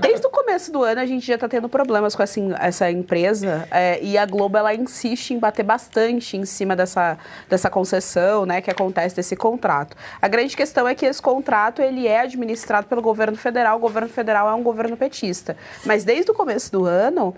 Desde o começo do ano a gente já está tendo problemas com essa, essa empresa é, e a Globo ela insiste em bater bastante em cima dessa, dessa concessão, né, que acontece desse contrato. A grande questão é que esse contrato ele é administrado pelo governo federal. O governo federal é um governo petista, mas desde o começo do ano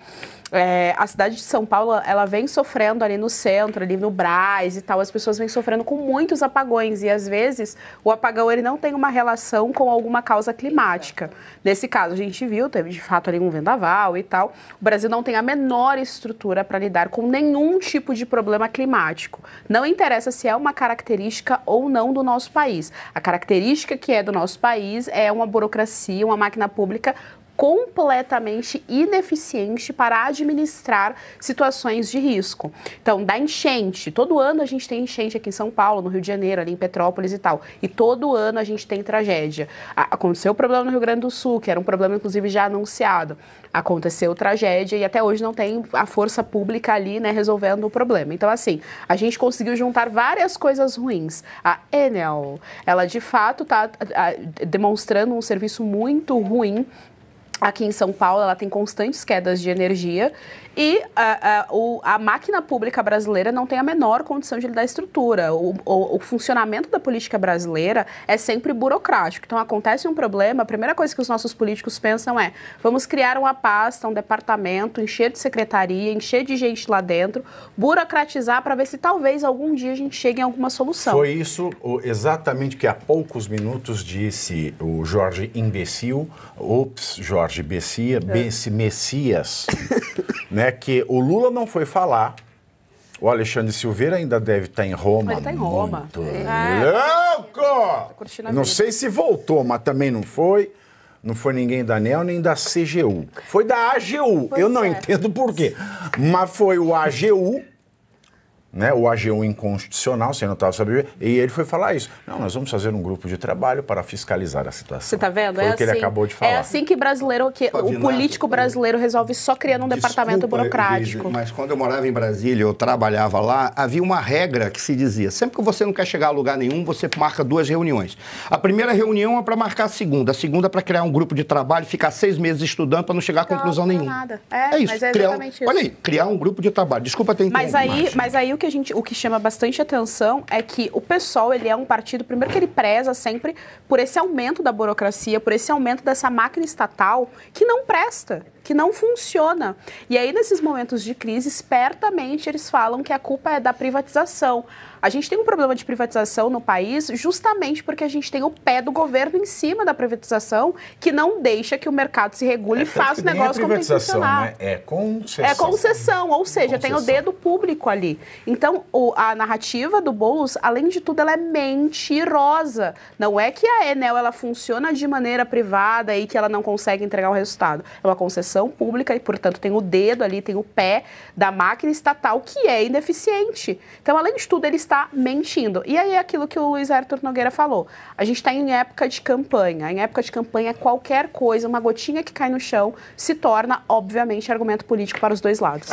é, a cidade de São Paulo ela vem sofrendo ali no centro, ali no Braz e tal, as pessoas vêm sofrendo com muitos apagões e às vezes o apagão ele não tem uma relação com alguma causa climática. Nesse caso a gente viu, teve fato ali um vendaval e tal, o Brasil não tem a menor estrutura para lidar com nenhum tipo de problema climático. Não interessa se é uma característica ou não do nosso país. A característica que é do nosso país é uma burocracia, uma máquina pública completamente ineficiente para administrar situações de risco. Então, da enchente, todo ano a gente tem enchente aqui em São Paulo, no Rio de Janeiro, ali em Petrópolis e tal, e todo ano a gente tem tragédia. Aconteceu o problema no Rio Grande do Sul, que era um problema inclusive já anunciado. Aconteceu tragédia e até hoje não tem a força pública ali, né, resolvendo o problema. Então, assim, a gente conseguiu juntar várias coisas ruins. A Enel, ela de fato está demonstrando um serviço muito ruim aqui em São Paulo, ela tem constantes quedas de energia e a, ah, a, ah, o, a máquina pública brasileira não tem a menor condição de lhe dar estrutura. O, o, o, funcionamento da política brasileira é sempre burocrático. Então, acontece um problema, a primeira coisa que os nossos políticos pensam é vamos criar uma pasta, um departamento, encher de secretaria, encher de gente lá dentro, burocratizar para ver se talvez algum dia a gente chegue em alguma solução. Foi isso exatamente que há poucos minutos disse o Jorge Imbecil. Ops, Jorge Jorge Messia, é. Messias, né, que o Lula não foi falar. O Alexandre Silveira ainda deve estar tá em Roma. Ele está em Roma. é. louco! Tá não sei se voltou, mas também não foi. Não foi ninguém da ANEL nem da CGU. Foi da AGU. Pois Eu não é. entendo por quê. Mas foi o AGU né, o AG1 inconstitucional, sem notável saber, e ele foi falar isso. Não, nós vamos fazer um grupo de trabalho para fiscalizar a situação. Você está vendo? Foi é o que assim, ele acabou de falar. É assim que brasileiro, que o político é, brasileiro resolve só criando um desculpa, departamento é, burocrático. Mas quando eu morava em Brasília, eu trabalhava lá, havia uma regra que se dizia, sempre que você não quer chegar a lugar nenhum, você marca duas reuniões. A primeira reunião é para marcar a segunda, a segunda é para criar um grupo de trabalho, ficar seis meses estudando para não chegar a conclusão não nenhuma. Nada. É, é isso. É criar isso. Olha aí, criar um grupo de trabalho. Desculpa ter Mas aí, mas aí o que que a gente, o que chama bastante atenção é que o PSOL, ele é um partido, primeiro que ele preza sempre por esse aumento da burocracia, por esse aumento dessa máquina estatal que não presta que não funciona. E aí, nesses momentos de crise, espertamente eles falam que a culpa é da privatização. A gente tem um problema de privatização no país justamente porque a gente tem o pé do governo em cima da privatização que não deixa que o mercado se regule é, e faça o é negócio é como tem que funcionar. Né? É concessão. É concessão, ou seja, concessão. tem o dedo público ali. Então, o, a narrativa do Boulos, além de tudo, ela é mentirosa. Não é que a Enel ela funciona de maneira privada e que ela não consegue entregar o resultado. É uma concessão administração pública e, portanto, tem o dedo ali, tem o pé da máquina estatal que é ineficiente. Então, além de tudo, ele está mentindo. E aí é aquilo que o Luiz Arthur Nogueira falou. A gente está em época de campanha. Em época de campanha, qualquer coisa, uma gotinha que cai no chão, se torna, obviamente, argumento político para os dois lados.